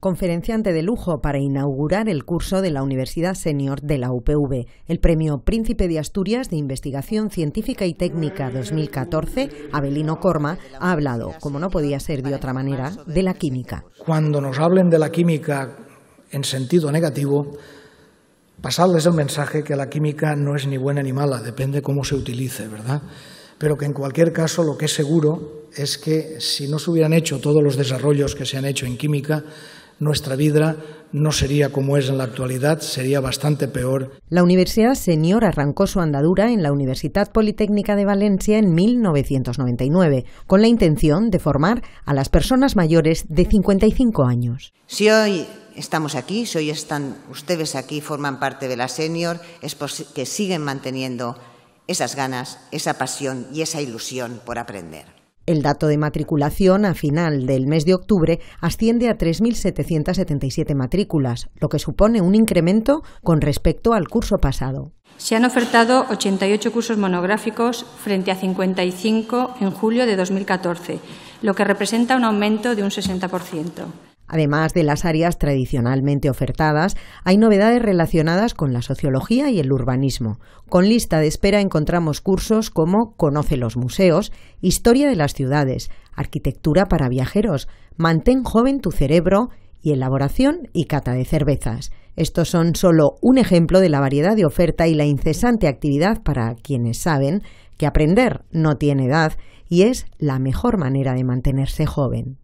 conferenciante de lujo para inaugurar el curso de la Universidad Senior de la UPV. El Premio Príncipe de Asturias de Investigación Científica y Técnica 2014, Abelino Corma, ha hablado, como no podía ser de otra manera, de la química. Cuando nos hablen de la química en sentido negativo, pasarles el mensaje que la química no es ni buena ni mala, depende cómo se utilice, ¿verdad? Pero que en cualquier caso lo que es seguro es que si no se hubieran hecho todos los desarrollos que se han hecho en química, nuestra vida no sería como es en la actualidad, sería bastante peor. La Universidad Senior arrancó su andadura en la Universidad Politécnica de Valencia en 1999, con la intención de formar a las personas mayores de 55 años. Si hoy estamos aquí, si hoy están ustedes aquí, forman parte de la Senior, es que siguen manteniendo esas ganas, esa pasión y esa ilusión por aprender. El dato de matriculación a final del mes de octubre asciende a 3.777 matrículas, lo que supone un incremento con respecto al curso pasado. Se han ofertado 88 cursos monográficos frente a 55 en julio de 2014, lo que representa un aumento de un 60%. Además de las áreas tradicionalmente ofertadas, hay novedades relacionadas con la sociología y el urbanismo. Con lista de espera encontramos cursos como Conoce los museos, Historia de las ciudades, Arquitectura para viajeros, Mantén joven tu cerebro y elaboración y cata de cervezas. Estos son solo un ejemplo de la variedad de oferta y la incesante actividad para quienes saben que aprender no tiene edad y es la mejor manera de mantenerse joven.